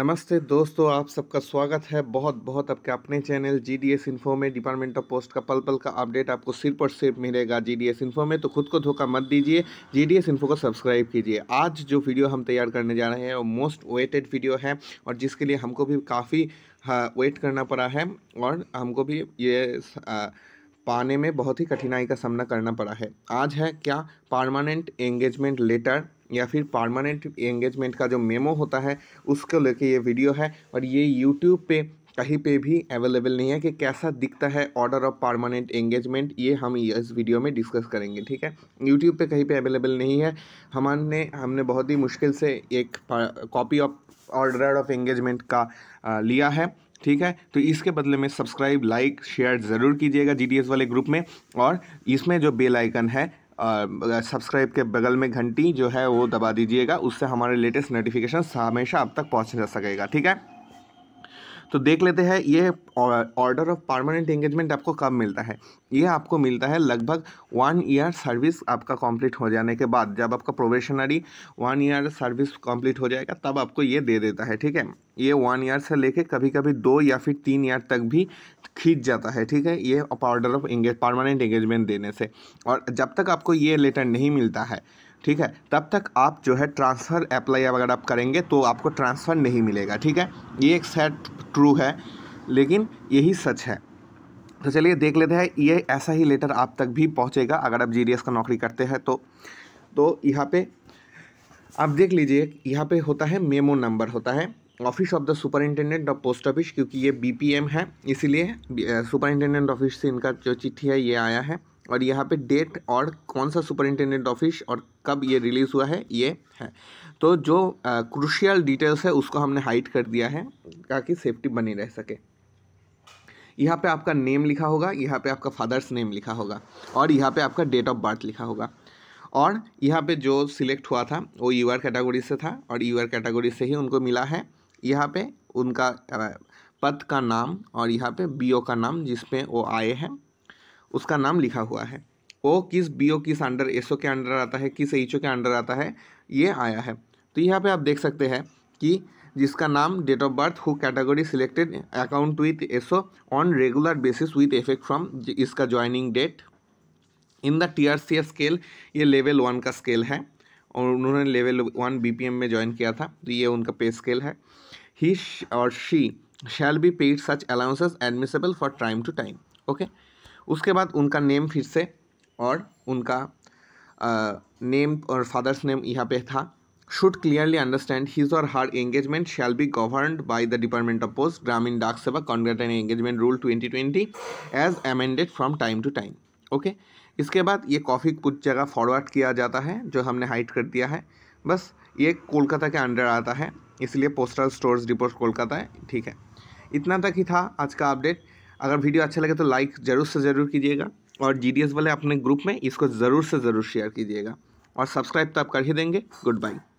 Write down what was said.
नमस्ते दोस्तों आप सबका स्वागत है बहुत बहुत आपके अपने channel G D S info में डिपार्टमेंट ऑफ पोस्ट का पल पल का अपडेट आपको सिर्फ और सिर्फ मिलेगा जी डी एस इन्फो में तो खुद को धोखा मत दीजिए जी डी एस इन्फो को सब्सक्राइब कीजिए आज जो वीडियो हम तैयार करने जा रहे हैं वो मोस्ट वेटेड वीडियो है और जिसके लिए हमको भी काफ़ी वेट हाँ, करना पड़ा है और हमको भी ये आ, हाँ, पाने में बहुत ही कठिनाई का सामना करना पड़ा है आज है क्या परमानेंट एंगेजमेंट लेटर या फिर परमानेंट एंगेजमेंट का जो मेमो होता है उसको लेके ये वीडियो है और ये यूट्यूब पे कहीं पे भी अवेलेबल नहीं है कि कैसा दिखता है ऑर्डर ऑफ परमानेंट एंगेजमेंट ये हम इस वीडियो में डिस्कस करेंगे ठीक है यूट्यूब पे कहीं पे अवेलेबल नहीं है हमने हमने बहुत ही मुश्किल से एक copy of order of engagement का आ, लिया है ठीक है तो इसके बदले में सब्सक्राइब लाइक शेयर ज़रूर कीजिएगा जी वाले ग्रुप में और इसमें जो बेल आइकन है सब्सक्राइब के बगल में घंटी जो है वो दबा दीजिएगा उससे हमारे लेटेस्ट नोटिफिकेशन हमेशा आप तक पहुँचा जा सकेगा ठीक है तो देख लेते हैं ये ऑर्डर ऑफ परमानेंट एंगेजमेंट आपको कब मिलता है ये आपको मिलता है लगभग वन ईयर सर्विस आपका कंप्लीट हो जाने के बाद जब आपका probationary one year service complete हो जाएगा तब आपको ये दे देता है ठीक है ये वन ईयर से लेके कभी कभी दो या फिर तीन ईयर तक भी खींच जाता है ठीक है ये order of engage permanent engagement देने से और जब तक आपको ये लेटर नहीं मिलता है ठीक है तब तक आप जो है ट्रांसफ़र अप्लाई अगर आप करेंगे तो आपको ट्रांसफ़र नहीं मिलेगा ठीक है ये एक सेट ट्रू है लेकिन यही सच है तो चलिए देख लेते हैं ये ऐसा ही लेटर आप तक भी पहुंचेगा अगर आप जीडीएस का नौकरी करते हैं तो तो यहाँ पे आप देख लीजिए यहाँ पे होता है मेमो नंबर होता है office of the superintendent of post office क्योंकि ये बीपीएम है इसीलिए सुपरिनटेंडेंट ऑफिस से इनका जो चिट्ठी है ये आया है और यहाँ पे डेट और कौन सा सुपरिनटेंडेंट ऑफिस और कब ये रिलीज़ हुआ है ये है तो जो क्रूशियल डिटेल्स है उसको हमने हाइड कर दिया है ताकि सेफ्टी बनी रह सके यहाँ पे आपका नेम लिखा होगा यहाँ पे आपका फादर्स नेम लिखा होगा और यहाँ पे आपका डेट ऑफ बर्थ लिखा होगा और यहाँ पे जो सिलेक्ट हुआ था वो यू आर कैटागोरी से था और यू आर कैटागोरी से ही उनको मिला है यहाँ पे उनका पद का नाम और यहाँ पे बीओ का नाम जिसमें वो आए हैं उसका नाम लिखा हुआ है ओ किस बी ओ किस अंडर एस ओ के अंडर आता है किस एच ओ के अंडर आता है ये आया है तो यहाँ पे आप देख सकते हैं कि जिसका नाम date of birth who category selected account with S on regular basis with effect from इसका joining date in the T R C S scale ये लेवल वन का स्केल है और उन्होंने level one B P M में join किया था तो ये उनका पे स्केल है ही और she shall be paid such allowances admissible for time to time okay उसके बाद उनका नेम फिर से और उनका आ, नेम और फादर्स नेम यहाँ पे था शुड क्लियरली अंडरस्टैंड हिज और her engagement shall be govern by the department of post Gramin Dak Seva conduct and engagement rule twenty twenty as amended from time to time okay इसके बाद ये कॉफ़ी कुछ जगह फॉरवर्ड किया जाता है जो हमने हाइट कर दिया है बस ये कोलकाता के अंडर आता है इसलिए पोस्टल स्टोर्स रिपोर्ट कोलकाता है ठीक है इतना तक ही था आज का अपडेट अगर वीडियो अच्छा लगे तो लाइक ज़रूर से ज़रूर कीजिएगा और जी वाले अपने ग्रुप में इसको ज़रूर से ज़रूर शेयर कीजिएगा और सब्सक्राइब तो आप कर ही देंगे गुड बाई